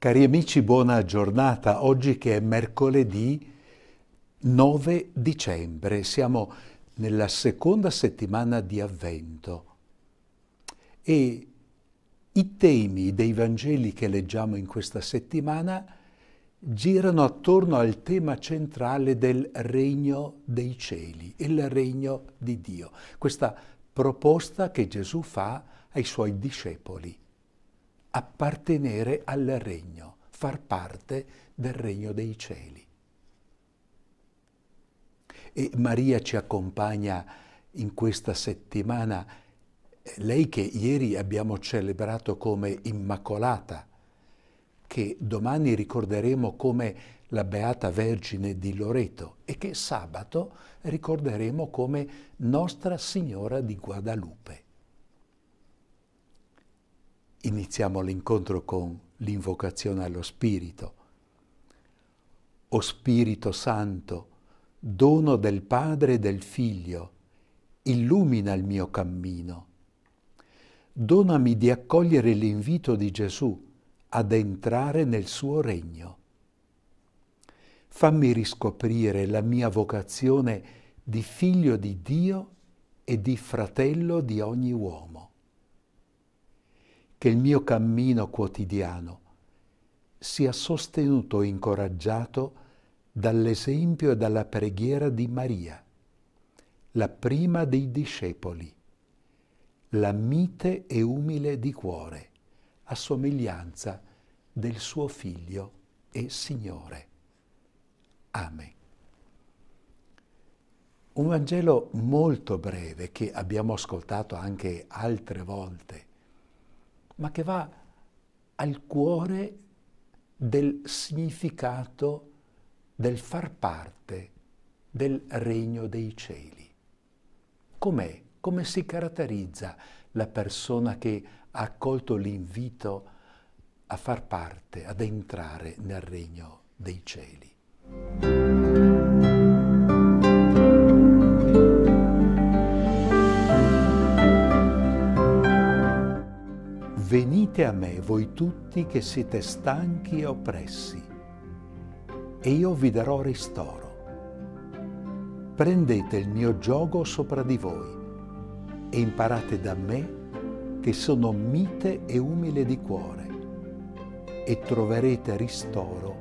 Cari amici, buona giornata. Oggi che è mercoledì 9 dicembre, siamo nella seconda settimana di Avvento e i temi dei Vangeli che leggiamo in questa settimana girano attorno al tema centrale del regno dei cieli, il regno di Dio, questa proposta che Gesù fa ai suoi discepoli appartenere al regno, far parte del regno dei cieli. E Maria ci accompagna in questa settimana, lei che ieri abbiamo celebrato come Immacolata, che domani ricorderemo come la Beata Vergine di Loreto e che sabato ricorderemo come Nostra Signora di Guadalupe iniziamo l'incontro con l'invocazione allo Spirito. O Spirito Santo, dono del Padre e del Figlio, illumina il mio cammino. Donami di accogliere l'invito di Gesù ad entrare nel suo regno. Fammi riscoprire la mia vocazione di figlio di Dio e di fratello di ogni uomo che il mio cammino quotidiano sia sostenuto e incoraggiato dall'esempio e dalla preghiera di Maria, la prima dei discepoli, la mite e umile di cuore, a somiglianza del suo Figlio e Signore. Amen. Un Vangelo molto breve che abbiamo ascoltato anche altre volte ma che va al cuore del significato del far parte del regno dei cieli. Com'è? Come si caratterizza la persona che ha accolto l'invito a far parte, ad entrare nel regno dei cieli? Venite a me voi tutti che siete stanchi e oppressi, e io vi darò ristoro. Prendete il mio gioco sopra di voi e imparate da me che sono mite e umile di cuore, e troverete ristoro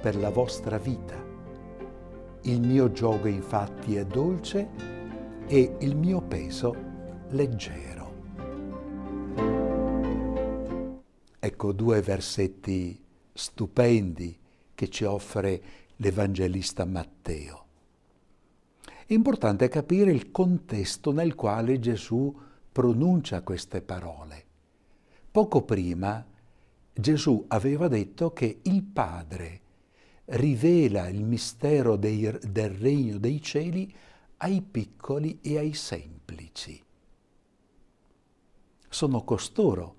per la vostra vita. Il mio gioco infatti è dolce e il mio peso leggero. ecco due versetti stupendi che ci offre l'Evangelista Matteo. È importante capire il contesto nel quale Gesù pronuncia queste parole. Poco prima Gesù aveva detto che il Padre rivela il mistero dei, del regno dei cieli ai piccoli e ai semplici. Sono costoro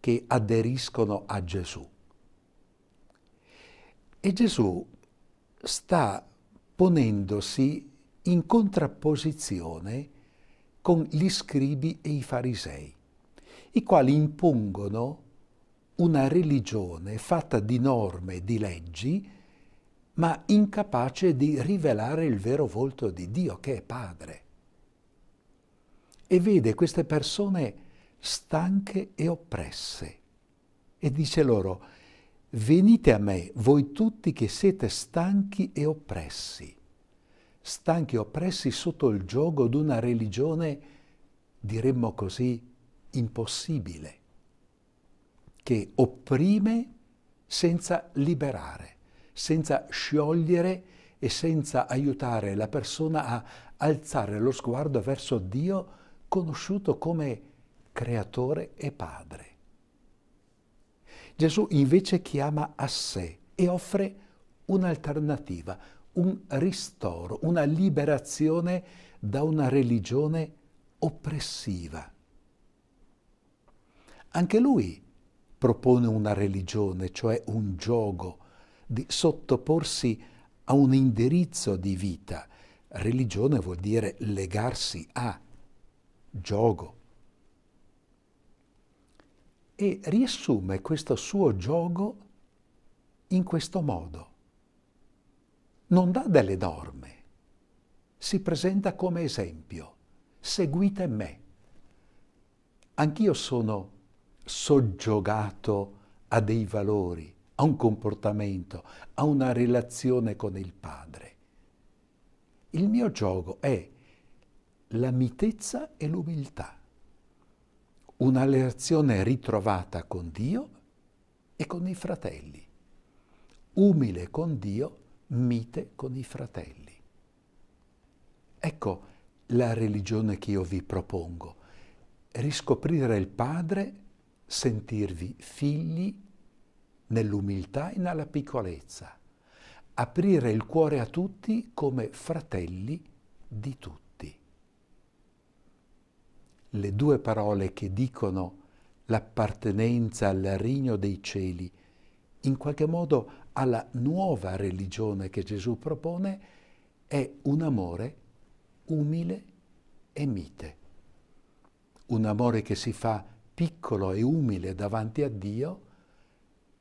che aderiscono a Gesù. E Gesù sta ponendosi in contrapposizione con gli scribi e i farisei, i quali impongono una religione fatta di norme di leggi, ma incapace di rivelare il vero volto di Dio che è Padre. E vede queste persone stanche e oppresse. E dice loro, venite a me, voi tutti che siete stanchi e oppressi, stanchi e oppressi sotto il gioco di una religione, diremmo così, impossibile, che opprime senza liberare, senza sciogliere e senza aiutare la persona a alzare lo sguardo verso Dio conosciuto come Dio creatore e padre. Gesù invece chiama a sé e offre un'alternativa, un ristoro, una liberazione da una religione oppressiva. Anche lui propone una religione, cioè un gioco, di sottoporsi a un indirizzo di vita. Religione vuol dire legarsi a, gioco, e riassume questo suo gioco in questo modo. Non dà delle norme, si presenta come esempio, seguite me. Anch'io sono soggiogato a dei valori, a un comportamento, a una relazione con il Padre. Il mio gioco è la mitezza e l'umiltà una relazione ritrovata con Dio e con i fratelli, umile con Dio, mite con i fratelli. Ecco la religione che io vi propongo, riscoprire il Padre, sentirvi figli nell'umiltà e nella piccolezza, aprire il cuore a tutti come fratelli di tutti le due parole che dicono l'appartenenza al regno dei cieli, in qualche modo alla nuova religione che Gesù propone, è un amore umile e mite. Un amore che si fa piccolo e umile davanti a Dio,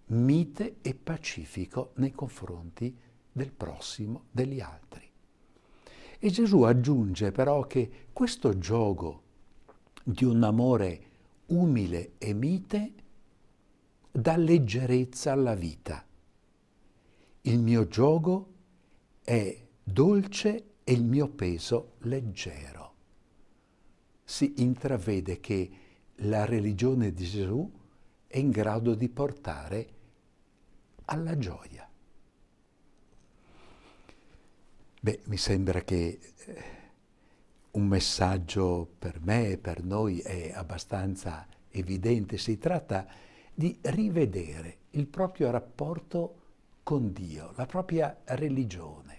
mite e pacifico nei confronti del prossimo, degli altri. E Gesù aggiunge però che questo gioco di un amore umile e mite dà leggerezza alla vita. Il mio gioco è dolce e il mio peso leggero. Si intravede che la religione di Gesù è in grado di portare alla gioia. Beh, mi sembra che eh, un messaggio per me e per noi è abbastanza evidente, si tratta di rivedere il proprio rapporto con Dio, la propria religione,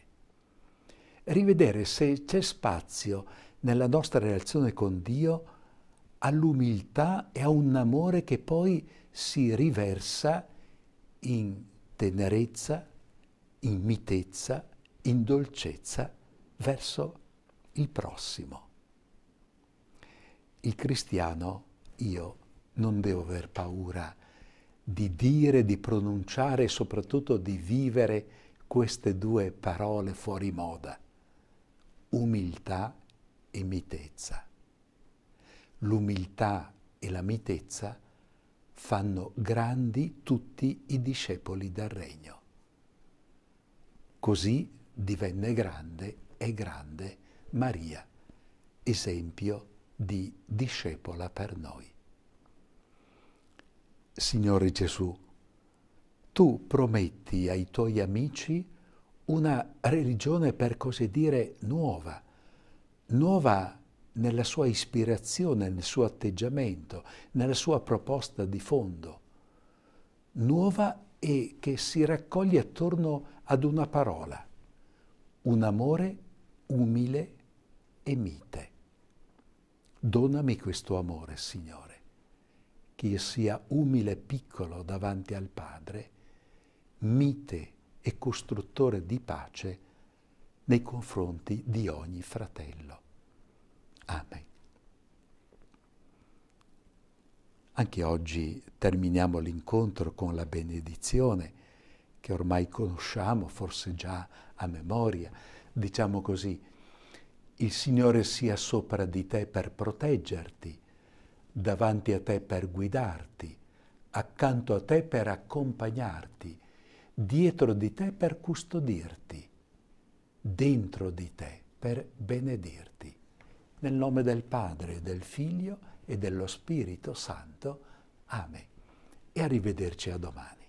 rivedere se c'è spazio nella nostra relazione con Dio all'umiltà e a un amore che poi si riversa in tenerezza, in mitezza, in dolcezza verso Dio il prossimo. Il cristiano, io, non devo aver paura di dire, di pronunciare e soprattutto di vivere queste due parole fuori moda, umiltà e mitezza. L'umiltà e la mitezza fanno grandi tutti i discepoli del regno. Così divenne grande e grande Maria, esempio di discepola per noi. Signore Gesù, tu prometti ai tuoi amici una religione per così dire nuova, nuova nella sua ispirazione, nel suo atteggiamento, nella sua proposta di fondo, nuova e che si raccoglie attorno ad una parola, un amore umile e e mite. Donami questo amore, Signore, che io sia umile e piccolo davanti al Padre, mite e costruttore di pace nei confronti di ogni fratello. Amen. Anche oggi terminiamo l'incontro con la benedizione che ormai conosciamo, forse già a memoria, diciamo così, il Signore sia sopra di te per proteggerti, davanti a te per guidarti, accanto a te per accompagnarti, dietro di te per custodirti, dentro di te per benedirti. Nel nome del Padre, del Figlio e dello Spirito Santo. Amen. E arrivederci a domani.